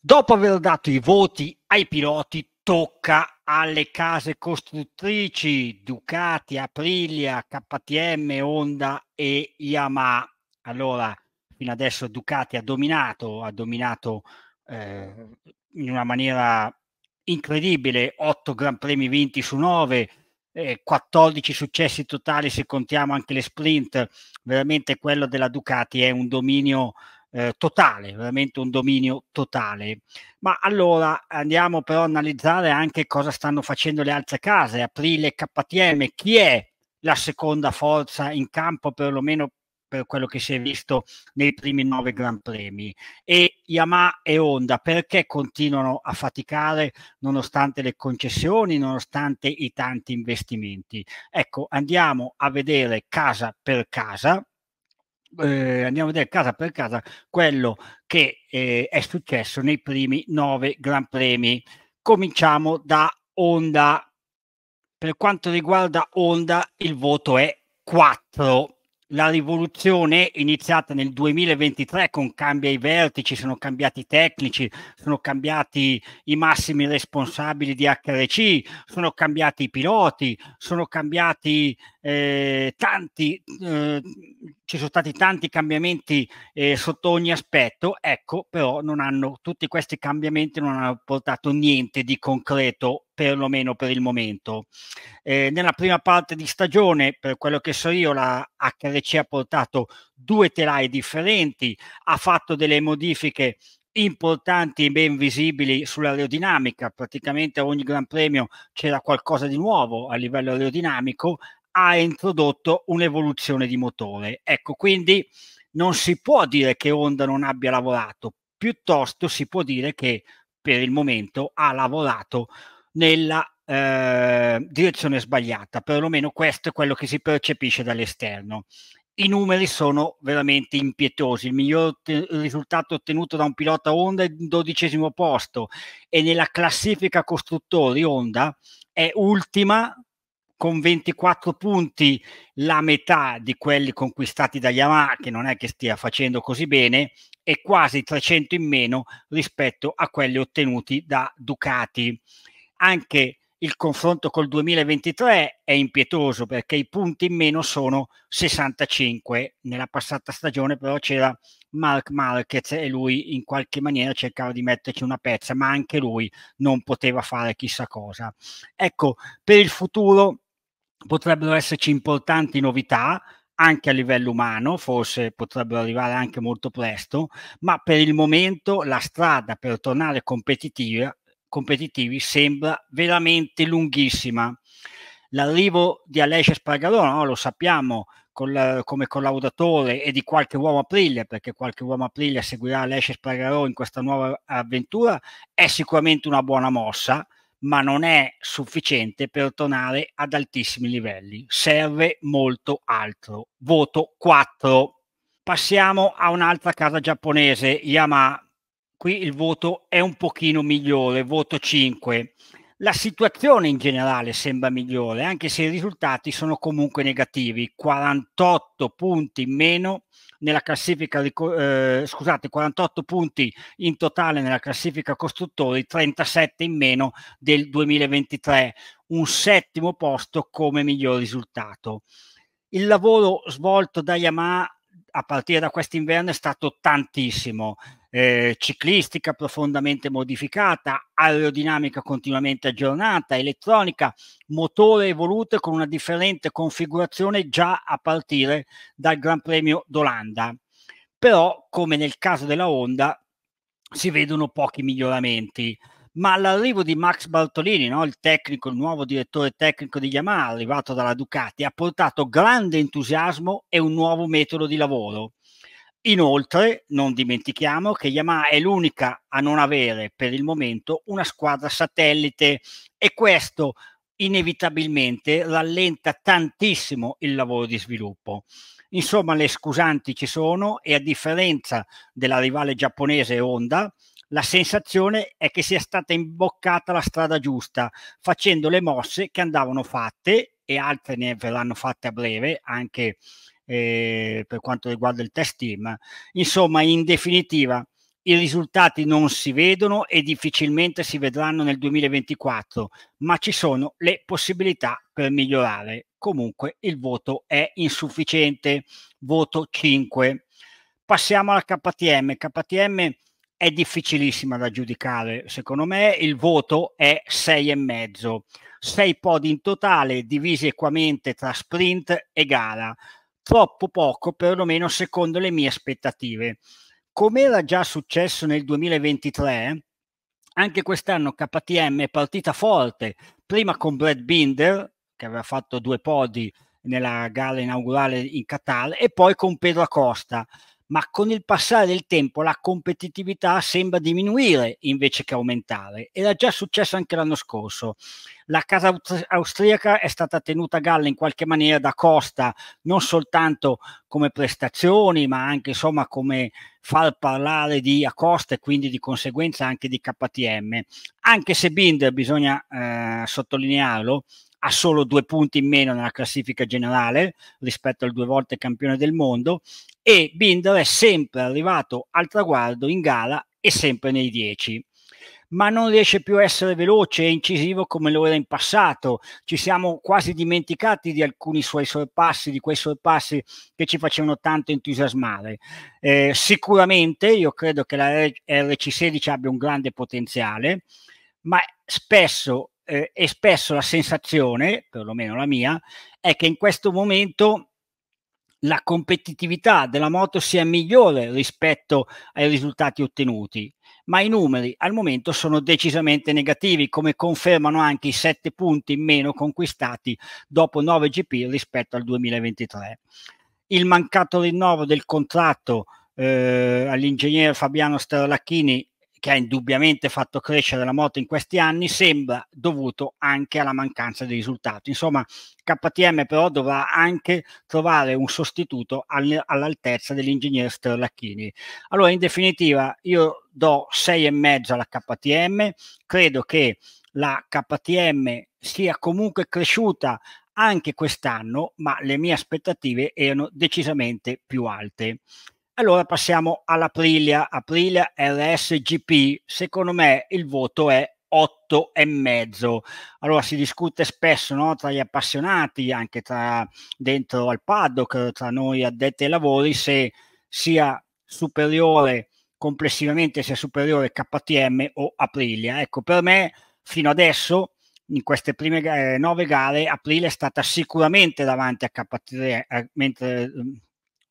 Dopo aver dato i voti ai piloti, tocca alle case costruttrici Ducati, Aprilia, KTM, Honda e Yamaha. Allora, fino adesso Ducati ha dominato, ha dominato eh, in una maniera incredibile, 8 Gran Premi vinti su 9, eh, 14 successi totali se contiamo anche le sprint, veramente quello della Ducati è un dominio eh, totale, veramente un dominio totale. Ma allora andiamo però a analizzare anche cosa stanno facendo le altre case, Aprile, KTM, chi è la seconda forza in campo perlomeno per quello che si è visto nei primi nove Gran Premi. E Yamaha e Honda perché continuano a faticare nonostante le concessioni, nonostante i tanti investimenti? Ecco, andiamo a vedere casa per casa eh, andiamo a vedere casa per casa quello che eh, è successo nei primi nove Gran Premi. Cominciamo da Honda. Per quanto riguarda Honda, il voto è 4. La rivoluzione iniziata nel 2023 con cambi ai vertici, sono cambiati i tecnici, sono cambiati i massimi responsabili di HRC, sono cambiati i piloti, sono cambiati eh, tanti, eh, ci sono stati tanti cambiamenti eh, sotto ogni aspetto, ecco, però non hanno, tutti questi cambiamenti non hanno portato niente di concreto, perlomeno per il momento. Ehm, nella prima parte di stagione, per quello che so io, la HRC ha portato due telai differenti, ha fatto delle modifiche importanti e ben visibili sull'aerodinamica, praticamente a ogni Gran Premio c'era qualcosa di nuovo a livello aerodinamico, ha introdotto un'evoluzione di motore. Ecco, quindi non si può dire che Honda non abbia lavorato, piuttosto si può dire che per il momento ha lavorato nella eh, direzione sbagliata, perlomeno questo è quello che si percepisce dall'esterno. I numeri sono veramente impietosi, il miglior te- risultato ottenuto da un pilota Honda è il dodicesimo posto e nella classifica costruttori Honda è ultima con 24 punti la metà di quelli conquistati da Yamaha, che non è che stia facendo così bene, e quasi 300 in meno rispetto a quelli ottenuti da Ducati. Anche il confronto col 2023 è impietoso perché i punti in meno sono 65. Nella passata stagione però c'era Mark Marquez e lui in qualche maniera cercava di metterci una pezza, ma anche lui non poteva fare chissà cosa. Ecco, per il futuro potrebbero esserci importanti novità anche a livello umano, forse potrebbero arrivare anche molto presto, ma per il momento la strada per tornare competitivi sembra veramente lunghissima. L'arrivo di Alessia Spargarona, no? lo sappiamo, col, come collaudatore e di qualche uomo aprile, perché qualche uomo aprile seguirà Alessia Spargarò in questa nuova avventura, è sicuramente una buona mossa ma non è sufficiente per tornare ad altissimi livelli. Serve molto altro. Voto 4. Passiamo a un'altra casa giapponese, Yamaha. Qui il voto è un pochino migliore, voto 5. La situazione in generale sembra migliore, anche se i risultati sono comunque negativi, 48 punti in meno nella classifica, eh, scusate, 48 punti in totale nella classifica costruttori, 37 in meno del 2023, un settimo posto come miglior risultato. Il lavoro svolto da Yamaha a partire da quest'inverno è stato tantissimo eh, ciclistica profondamente modificata, aerodinamica continuamente aggiornata, elettronica, motore evoluto con una differente configurazione già a partire dal Gran Premio d'Olanda. Però, come nel caso della Honda, si vedono pochi miglioramenti. Ma l'arrivo di Max Bartolini, no? il tecnico, il nuovo direttore tecnico di Yamaha, arrivato dalla Ducati, ha portato grande entusiasmo e un nuovo metodo di lavoro Inoltre, non dimentichiamo che Yamaha è l'unica a non avere per il momento una squadra satellite e questo inevitabilmente rallenta tantissimo il lavoro di sviluppo. Insomma, le scusanti ci sono e a differenza della rivale giapponese Honda, la sensazione è che sia stata imboccata la strada giusta, facendo le mosse che andavano fatte e altre ne verranno fatte a breve, anche eh, per quanto riguarda il test team. Insomma, in definitiva, i risultati non si vedono e difficilmente si vedranno nel 2024, ma ci sono le possibilità per migliorare. Comunque il voto è insufficiente, voto 5. Passiamo alla KTM. KTM è difficilissima da giudicare, secondo me il voto è 6,5. 6 pod in totale, divisi equamente tra sprint e gara troppo poco, perlomeno secondo le mie aspettative. Come era già successo nel 2023, anche quest'anno KTM è partita forte, prima con Brad Binder, che aveva fatto due podi nella gara inaugurale in Qatar, e poi con Pedro Acosta ma con il passare del tempo la competitività sembra diminuire invece che aumentare. Era già successo anche l'anno scorso. La casa austriaca è stata tenuta a galla in qualche maniera da Costa, non soltanto come prestazioni, ma anche insomma come far parlare di Acosta e quindi di conseguenza anche di KTM. Anche se Binder, bisogna eh, sottolinearlo, ha solo due punti in meno nella classifica generale rispetto al due volte campione del mondo e Binder è sempre arrivato al traguardo in gara e sempre nei dieci. ma non riesce più a essere veloce e incisivo come lo era in passato. Ci siamo quasi dimenticati di alcuni suoi sorpassi, di quei sorpassi che ci facevano tanto entusiasmare. Eh, sicuramente io credo che la RC16 abbia un grande potenziale, ma spesso eh, e spesso la sensazione, perlomeno la mia, è che in questo momento la competitività della moto sia migliore rispetto ai risultati ottenuti, ma i numeri al momento sono decisamente negativi, come confermano anche i sette punti in meno conquistati dopo 9 GP rispetto al 2023. Il mancato rinnovo del contratto eh, all'ingegnere Fabiano Sterlacchini che ha indubbiamente fatto crescere la moto in questi anni sembra dovuto anche alla mancanza di risultati. Insomma, KTM però dovrà anche trovare un sostituto all'altezza dell'ingegnere Sterlacchini. Allora, in definitiva, io do 6,5 alla KTM, credo che la KTM sia comunque cresciuta anche quest'anno, ma le mie aspettative erano decisamente più alte. Allora passiamo all'Aprilia, Aprilia RSGP, secondo me il voto è 8 e mezzo. Allora si discute spesso no, tra gli appassionati, anche tra, dentro al paddock, tra noi addetti ai lavori, se sia superiore complessivamente sia superiore KTM o Aprilia. Ecco, per me fino adesso in queste prime eh, nove gare Aprilia è stata sicuramente davanti a KTM, eh, mentre mm,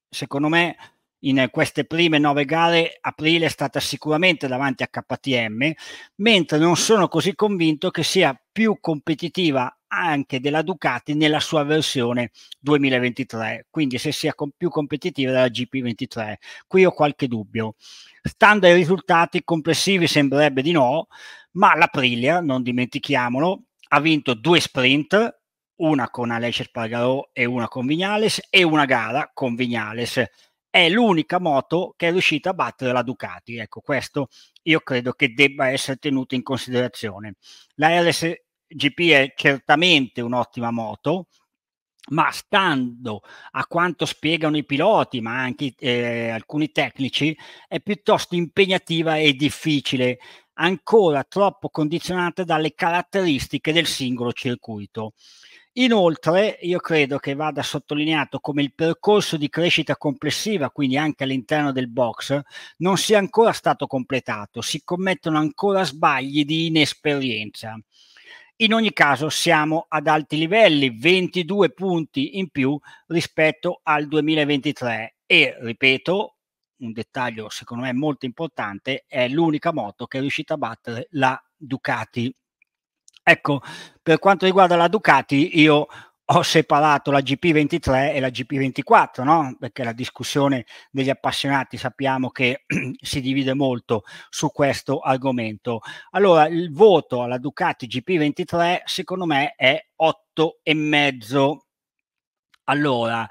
secondo me in queste prime nove gare aprile è stata sicuramente davanti a KTM, mentre non sono così convinto che sia più competitiva anche della Ducati nella sua versione 2023, quindi se sia com- più competitiva della GP23. Qui ho qualche dubbio. Stando ai risultati complessivi sembrerebbe di no, ma l'Aprilia, non dimentichiamolo, ha vinto due sprint, una con Alessia Spargarò e una con Vignales e una gara con Vignales è l'unica moto che è riuscita a battere la Ducati. Ecco, questo io credo che debba essere tenuto in considerazione. La RSGP è certamente un'ottima moto, ma stando a quanto spiegano i piloti, ma anche eh, alcuni tecnici, è piuttosto impegnativa e difficile, ancora troppo condizionata dalle caratteristiche del singolo circuito. Inoltre, io credo che vada sottolineato come il percorso di crescita complessiva, quindi anche all'interno del box, non sia ancora stato completato, si commettono ancora sbagli di inesperienza. In ogni caso siamo ad alti livelli, 22 punti in più rispetto al 2023 e, ripeto, un dettaglio secondo me molto importante, è l'unica moto che è riuscita a battere la Ducati Ecco, per quanto riguarda la Ducati, io ho separato la GP23 e la GP24, no? perché la discussione degli appassionati sappiamo che si divide molto su questo argomento. Allora, il voto alla Ducati GP23 secondo me è 8,5. Allora,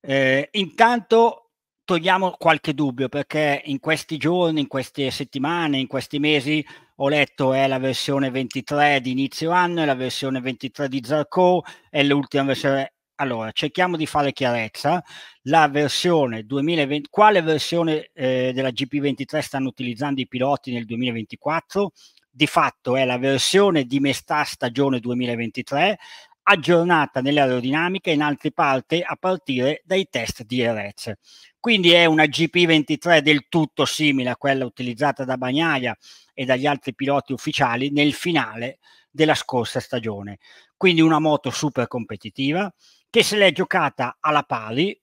eh, intanto togliamo qualche dubbio perché in questi giorni, in queste settimane, in questi mesi ho letto è eh, la versione 23 di inizio anno, è la versione 23 di Zarco, è l'ultima versione. Allora, cerchiamo di fare chiarezza. La versione 2020, quale versione eh, della GP23 stanno utilizzando i piloti nel 2024? Di fatto è la versione di metà stagione 2023 aggiornata nell'aerodinamica in altre parti a partire dai test di DRS. Quindi è una GP23 del tutto simile a quella utilizzata da Bagnaia e dagli altri piloti ufficiali nel finale della scorsa stagione. Quindi una moto super competitiva che se l'è giocata alla pari,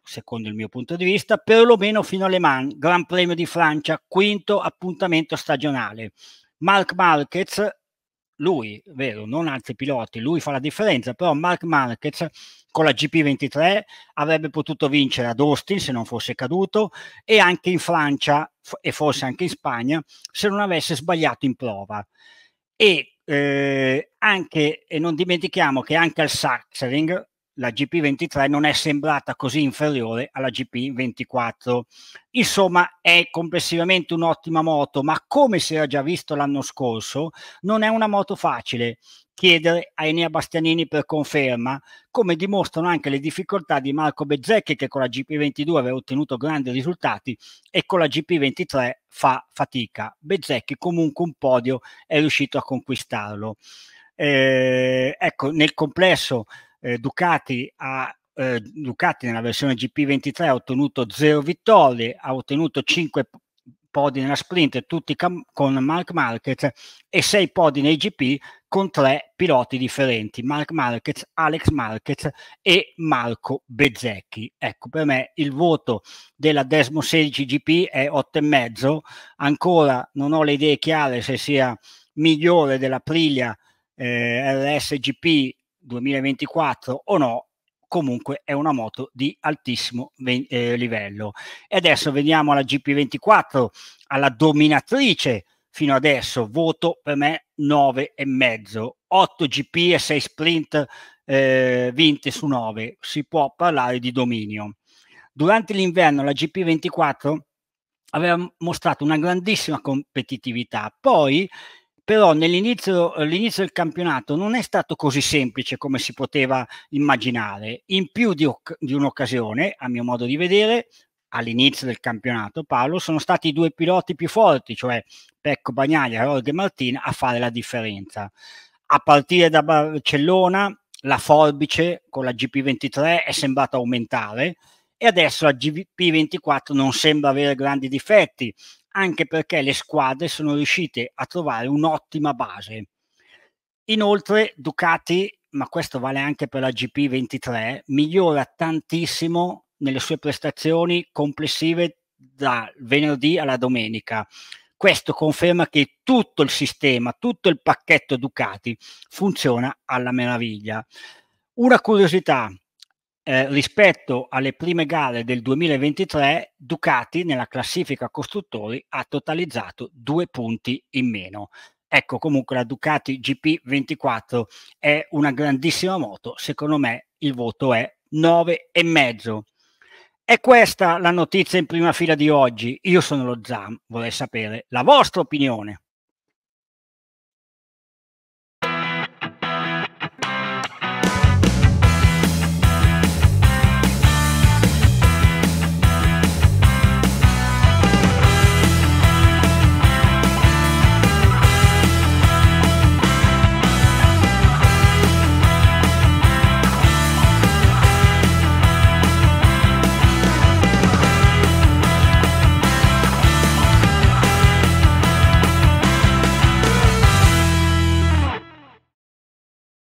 secondo il mio punto di vista, perlomeno fino alle Mans, Gran Premio di Francia, quinto appuntamento stagionale. Mark Marquez lui, vero, non altri piloti, lui fa la differenza, però Mark Marquez con la GP23 avrebbe potuto vincere ad Austin se non fosse caduto e anche in Francia e forse anche in Spagna se non avesse sbagliato in prova. E, eh, anche, e non dimentichiamo che anche al Sachsering la GP23 non è sembrata così inferiore alla GP24. Insomma, è complessivamente un'ottima moto, ma come si era già visto l'anno scorso, non è una moto facile. Chiedere a Enea Bastianini per conferma, come dimostrano anche le difficoltà di Marco Bezzecchi, che con la GP22 aveva ottenuto grandi risultati e con la GP23 fa fatica. Bezzecchi comunque un podio è riuscito a conquistarlo. Eh, ecco, nel complesso eh, Ducati ha eh, Ducati nella versione GP23 ha ottenuto 0 vittorie, ha ottenuto 5 podi nella sprint, tutti cam- con Mark Marquez e 6 podi nei GP con 3 piloti differenti, Mark Marquez, Alex Marquez e Marco Bezzecchi. Ecco, per me il voto della Desmo 16 GP è 8,5, ancora non ho le idee chiare se sia migliore della eh, RSGP 2024 o no, comunque è una moto di altissimo eh, livello. E adesso veniamo alla GP24, alla dominatrice fino adesso, voto per me e mezzo, 8 GP e 6 sprint eh, vinte su 9, si può parlare di dominio. Durante l'inverno la GP24 aveva mostrato una grandissima competitività, poi però nell'inizio, del campionato non è stato così semplice come si poteva immaginare. In più di, di un'occasione, a mio modo di vedere, all'inizio del campionato, Paolo, sono stati i due piloti più forti, cioè Pecco Bagnaia e Jorge Martin, a fare la differenza. A partire da Barcellona, la forbice con la GP23 è sembrata aumentare e adesso la GP24 non sembra avere grandi difetti anche perché le squadre sono riuscite a trovare un'ottima base. Inoltre Ducati, ma questo vale anche per la GP23, migliora tantissimo nelle sue prestazioni complessive dal venerdì alla domenica. Questo conferma che tutto il sistema, tutto il pacchetto Ducati funziona alla meraviglia. Una curiosità, eh, rispetto alle prime gare del 2023, Ducati nella classifica costruttori ha totalizzato due punti in meno. Ecco, comunque la Ducati GP24 è una grandissima moto, secondo me il voto è 9,5. E questa la notizia in prima fila di oggi. Io sono lo Zam, vorrei sapere la vostra opinione.